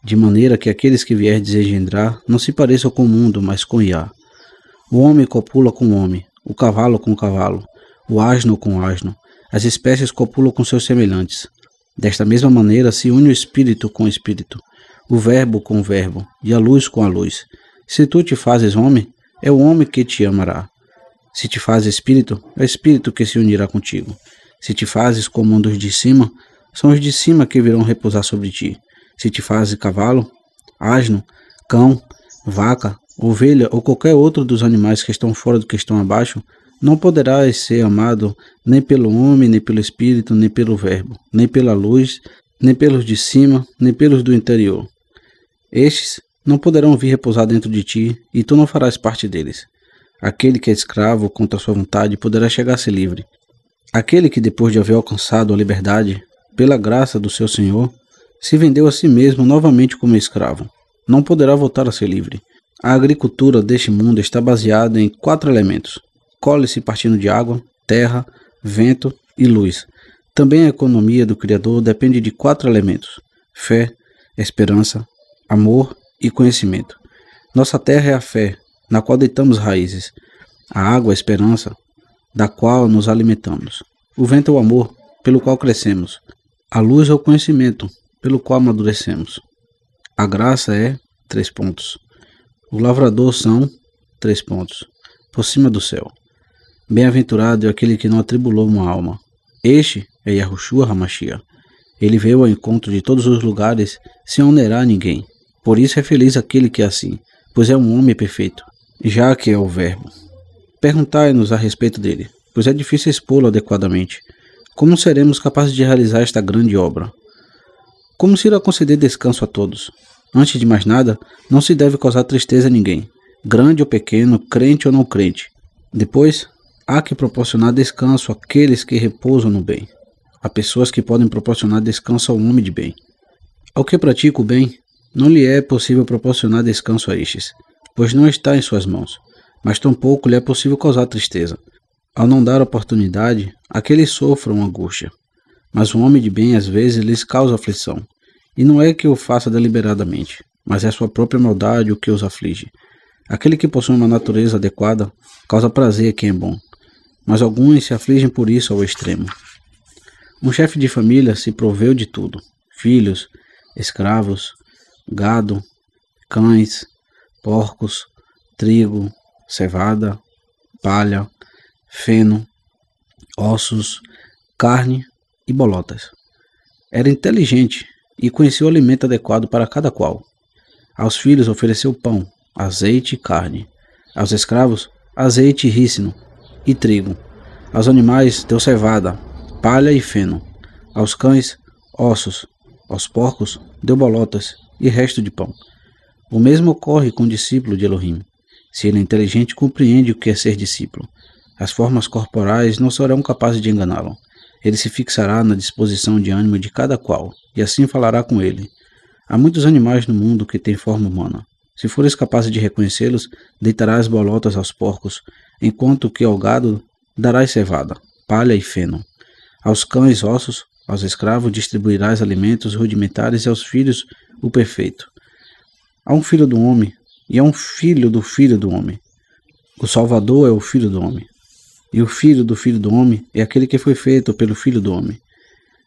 de maneira que aqueles que vierdes desengendrar não se pareçam com o mundo, mas com Iá. O homem copula com o homem, o cavalo com o cavalo, o asno com o asno. As espécies copulam com seus semelhantes. Desta mesma maneira se une o espírito com o espírito, o verbo com o verbo, e a luz com a luz. Se tu te fazes homem, é o homem que te amará. Se te fazes espírito, é o espírito que se unirá contigo. Se te fazes como um dos de cima, são os de cima que virão repousar sobre ti se te fazes cavalo, asno, cão, vaca, ovelha ou qualquer outro dos animais que estão fora do que estão abaixo, não poderás ser amado nem pelo homem, nem pelo espírito, nem pelo verbo, nem pela luz, nem pelos de cima, nem pelos do interior. Estes não poderão vir repousar dentro de ti, e tu não farás parte deles. Aquele que é escravo contra sua vontade poderá chegar a ser livre. Aquele que, depois de haver alcançado a liberdade, pela graça do seu Senhor, se vendeu a si mesmo novamente como escravo. Não poderá voltar a ser livre. A agricultura deste mundo está baseada em quatro elementos: colhe-se partindo de água, terra, vento e luz. Também a economia do Criador depende de quatro elementos: fé, esperança, amor e conhecimento. Nossa terra é a fé, na qual deitamos raízes, a água, a esperança, da qual nos alimentamos, o vento é o amor, pelo qual crescemos, a luz é o conhecimento, pelo qual amadurecemos. A graça é três pontos. O lavrador são três pontos. Por cima do céu. Bem-aventurado é aquele que não atribulou uma alma. Este é Yahushua Hamashia. Ele veio ao encontro de todos os lugares sem onerar ninguém. Por isso é feliz aquele que é assim, pois é um homem perfeito, já que é o Verbo. Perguntai-nos a respeito dele, pois é difícil expô-lo adequadamente. Como seremos capazes de realizar esta grande obra? Como se irá conceder descanso a todos? Antes de mais nada, não se deve causar tristeza a ninguém, grande ou pequeno, crente ou não crente. Depois, há que proporcionar descanso àqueles que repousam no bem, a pessoas que podem proporcionar descanso ao homem de bem. Ao que pratica o bem, não lhe é possível proporcionar descanso a estes, pois não está em suas mãos, mas tampouco lhe é possível causar tristeza, ao não dar oportunidade a que eles sofram angústia. Mas um homem de bem às vezes lhes causa aflição, e não é que o faça deliberadamente, mas é sua própria maldade o que os aflige. Aquele que possui uma natureza adequada causa prazer a quem é bom, mas alguns se afligem por isso ao extremo. Um chefe de família se proveu de tudo: filhos, escravos, gado, cães, porcos, trigo, cevada, palha, feno, ossos, carne e bolotas. Era inteligente e conhecia o alimento adequado para cada qual. Aos filhos ofereceu pão, azeite e carne. Aos escravos, azeite e rícino e trigo. Aos animais, deu cevada, palha e feno. Aos cães, ossos. Aos porcos, deu bolotas e resto de pão. O mesmo ocorre com o discípulo de Elohim. Se ele é inteligente, compreende o que é ser discípulo. As formas corporais não serão capazes de enganá-lo. Ele se fixará na disposição de ânimo de cada qual, e assim falará com ele. Há muitos animais no mundo que têm forma humana. Se fores capaz de reconhecê-los, deitarás bolotas aos porcos, enquanto que ao gado darás cevada, palha e feno. Aos cães ossos, aos escravos distribuirás alimentos rudimentares e aos filhos o perfeito. Há um filho do homem, e há um filho do filho do homem. O Salvador é o filho do homem. E o filho do filho do homem é aquele que foi feito pelo filho do homem.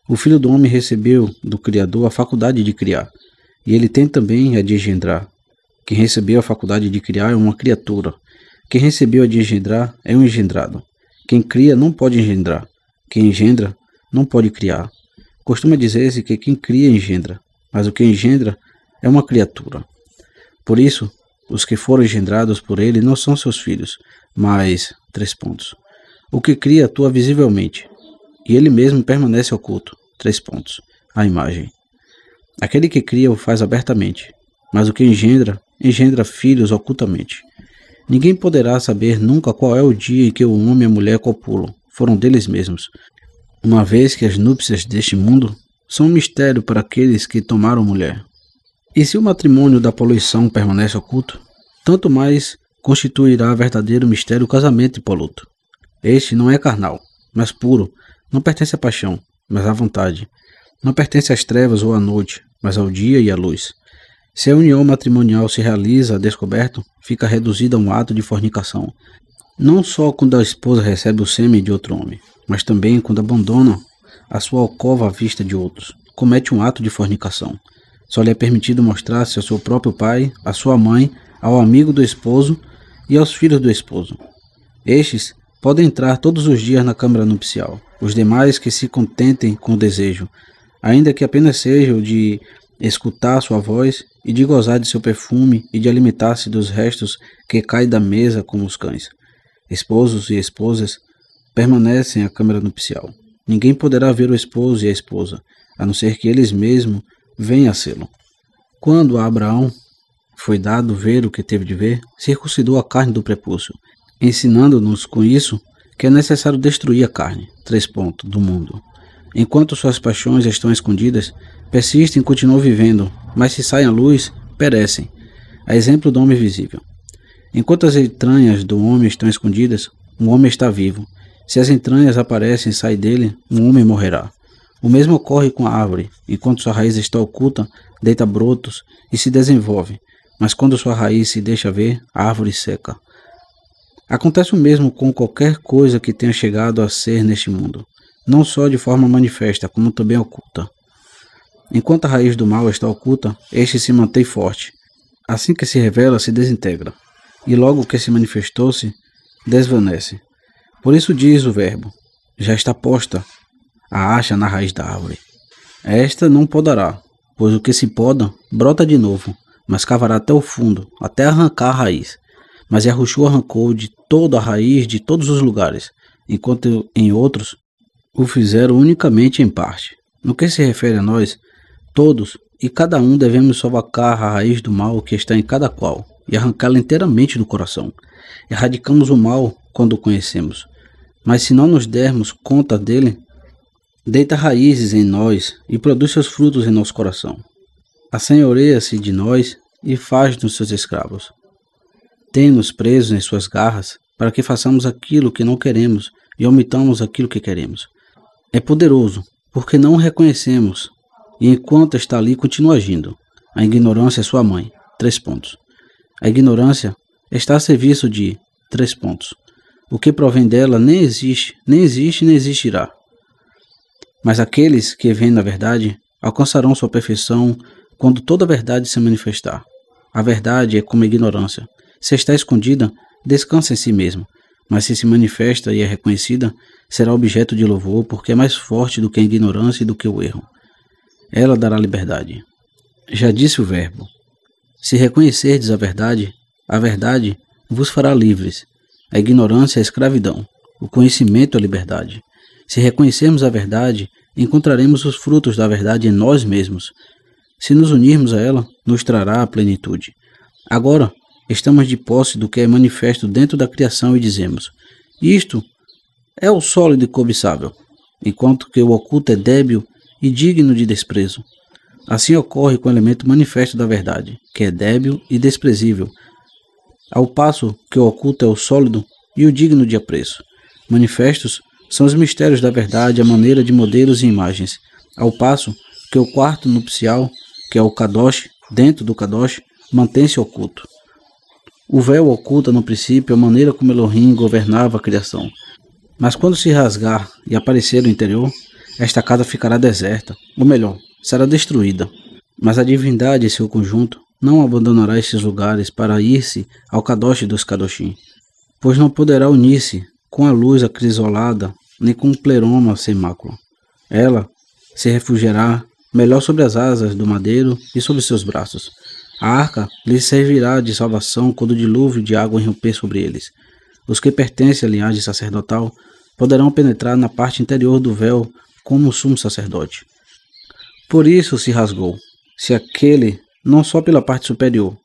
O filho do homem recebeu do Criador a faculdade de criar, e ele tem também a de engendrar. Quem recebeu a faculdade de criar é uma criatura. Quem recebeu a de engendrar é um engendrado. Quem cria não pode engendrar. Quem engendra não pode criar. Costuma dizer-se que quem cria engendra, mas o que engendra é uma criatura. Por isso, os que foram engendrados por ele não são seus filhos, mas três pontos. O que cria atua visivelmente, e ele mesmo permanece oculto. Três pontos. A imagem. Aquele que cria o faz abertamente, mas o que engendra, engendra filhos ocultamente. Ninguém poderá saber nunca qual é o dia em que o homem e a mulher copulam, foram deles mesmos, uma vez que as núpcias deste mundo são um mistério para aqueles que tomaram mulher. E se o matrimônio da poluição permanece oculto, tanto mais constituirá verdadeiro mistério o casamento impoluto. Este não é carnal, mas puro, não pertence à paixão, mas à vontade. Não pertence às trevas ou à noite, mas ao dia e à luz. Se a união matrimonial se realiza a descoberto, fica reduzida a um ato de fornicação. Não só quando a esposa recebe o sêmen de outro homem, mas também quando abandona a sua alcova à vista de outros, comete um ato de fornicação. Só lhe é permitido mostrar-se ao seu próprio pai, à sua mãe, ao amigo do esposo e aos filhos do esposo. Estes podem entrar todos os dias na câmara nupcial. Os demais que se contentem com o desejo, ainda que apenas seja o de escutar sua voz e de gozar de seu perfume e de alimentar-se dos restos que caem da mesa como os cães. Esposos e esposas permanecem à câmara nupcial. Ninguém poderá ver o esposo e a esposa, a não ser que eles mesmos venham a sê-lo. Quando a Abraão foi dado ver o que teve de ver, circuncidou a carne do prepúcio, ensinando-nos com isso que é necessário destruir a carne, três pontos, do mundo. Enquanto suas paixões estão escondidas, persistem e continuam vivendo, mas se saem à luz, perecem, a exemplo do homem visível. Enquanto as entranhas do homem estão escondidas, um homem está vivo. Se as entranhas aparecem e saem dele, um homem morrerá. O mesmo ocorre com a árvore, enquanto sua raiz está oculta, deita brotos e se desenvolve, mas quando sua raiz se deixa ver, a árvore seca. Acontece o mesmo com qualquer coisa que tenha chegado a ser neste mundo, não só de forma manifesta, como também oculta. Enquanto a raiz do mal está oculta, este se mantém forte. Assim que se revela, se desintegra, e logo que se manifestou-se, desvanece. Por isso diz o verbo: já está posta a acha na raiz da árvore. Esta não podará, pois o que se poda brota de novo, mas cavará até o fundo, até arrancar a raiz. Mas Yahushua arrancou de toda a raiz de todos os lugares, enquanto em outros o fizeram unicamente em parte. No que se refere a nós, todos e cada um devemos sovacar a raiz do mal que está em cada qual e arrancá-la inteiramente do coração. Erradicamos o mal quando o conhecemos, mas se não nos dermos conta dele, deita raízes em nós e produz seus frutos em nosso coração. Assenhoreia-se de nós e faz-nos seus escravos. Tem-nos presos em suas garras, para que façamos aquilo que não queremos e omitamos aquilo que queremos. É poderoso, porque não o reconhecemos, e enquanto está ali, continua agindo. A ignorância é sua mãe. Três pontos. A ignorância está a serviço de três pontos. O que provém dela nem existe, nem existe, nem existirá. Mas aqueles que vêm na verdade alcançarão sua perfeição quando toda a verdade se manifestar. A verdade é como a ignorância. Se está escondida, descansa em si mesma, mas se se manifesta e é reconhecida, será objeto de louvor, porque é mais forte do que a ignorância e do que o erro. Ela dará liberdade. Já disse o Verbo: Se reconhecerdes a verdade, a verdade vos fará livres. A ignorância é a escravidão, o conhecimento é a liberdade. Se reconhecermos a verdade, encontraremos os frutos da verdade em nós mesmos. Se nos unirmos a ela, nos trará a plenitude. Agora, Estamos de posse do que é manifesto dentro da criação e dizemos: Isto é o sólido e cobiçável, enquanto que o oculto é débil e digno de desprezo. Assim ocorre com o elemento manifesto da verdade, que é débil e desprezível, ao passo que o oculto é o sólido e o digno de apreço. Manifestos são os mistérios da verdade, a maneira de modelos e imagens, ao passo que o quarto nupcial, que é o Kadosh, dentro do Kadosh, mantém-se oculto. O véu oculta no princípio a maneira como Elohim governava a criação. Mas quando se rasgar e aparecer o interior, esta casa ficará deserta, ou melhor, será destruída. Mas a divindade e seu conjunto não abandonará esses lugares para ir-se ao Kadosh dos Kadoshim, pois não poderá unir-se com a luz acrisolada nem com o pleroma sem mácula. Ela se refugiará melhor sobre as asas do madeiro e sobre seus braços, a arca lhes servirá de salvação quando o dilúvio de água irromper sobre eles. Os que pertencem à linhagem sacerdotal poderão penetrar na parte interior do véu como o sumo sacerdote. Por isso se rasgou, se aquele não só pela parte superior,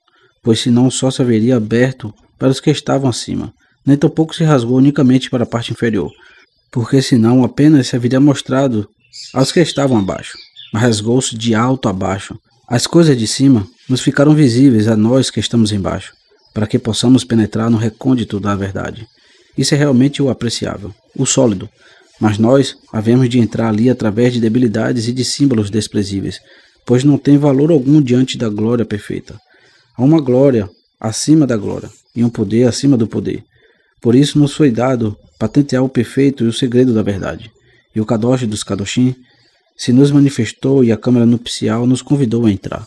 pois senão só se haveria aberto para os que estavam acima, nem tampouco se rasgou unicamente para a parte inferior, porque senão apenas se haveria mostrado aos que estavam abaixo, mas rasgou-se de alto a baixo, as coisas de cima nos ficaram visíveis a nós que estamos embaixo, para que possamos penetrar no recôndito da verdade. Isso é realmente o apreciável, o sólido, mas nós havemos de entrar ali através de debilidades e de símbolos desprezíveis, pois não tem valor algum diante da glória perfeita. Há uma glória acima da glória e um poder acima do poder. Por isso nos foi dado patentear o perfeito e o segredo da verdade. E o Kadosh dos Kadoshim se nos manifestou e a câmara nupcial nos convidou a entrar.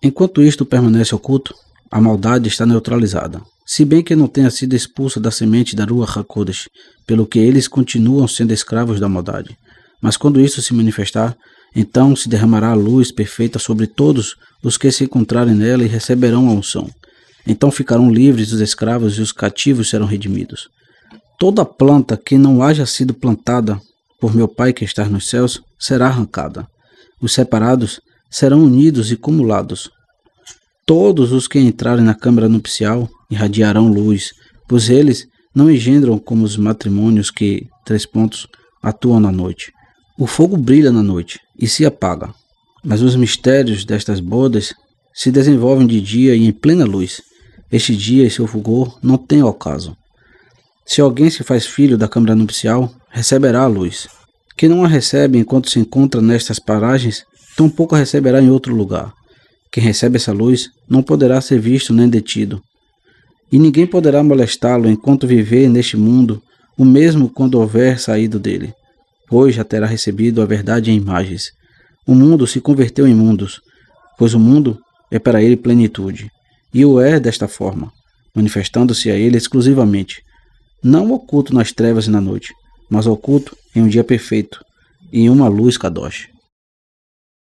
Enquanto isto permanece oculto, a maldade está neutralizada, se bem que não tenha sido expulsa da semente da Rua Hakodesh, pelo que eles continuam sendo escravos da maldade. Mas quando isso se manifestar, então se derramará a luz perfeita sobre todos os que se encontrarem nela e receberão a unção. Então ficarão livres os escravos e os cativos serão redimidos. Toda planta que não haja sido plantada por meu Pai que está nos céus, será arrancada. Os separados serão unidos e cumulados. Todos os que entrarem na câmara nupcial irradiarão luz, pois eles não engendram como os matrimônios que, três pontos, atuam na noite. O fogo brilha na noite e se apaga, mas os mistérios destas bodas se desenvolvem de dia e em plena luz. Este dia e seu fulgor não têm ocaso. Se alguém se faz filho da câmara nupcial, receberá a luz. Quem não a recebe enquanto se encontra nestas paragens, tampouco a receberá em outro lugar. Quem recebe essa luz não poderá ser visto nem detido. E ninguém poderá molestá-lo enquanto viver neste mundo, o mesmo quando houver saído dele, pois já terá recebido a verdade em imagens. O mundo se converteu em mundos, pois o mundo é para ele plenitude, e o é desta forma, manifestando-se a ele exclusivamente, não oculto nas trevas e na noite mas oculto em um dia perfeito, em uma luz kadosh.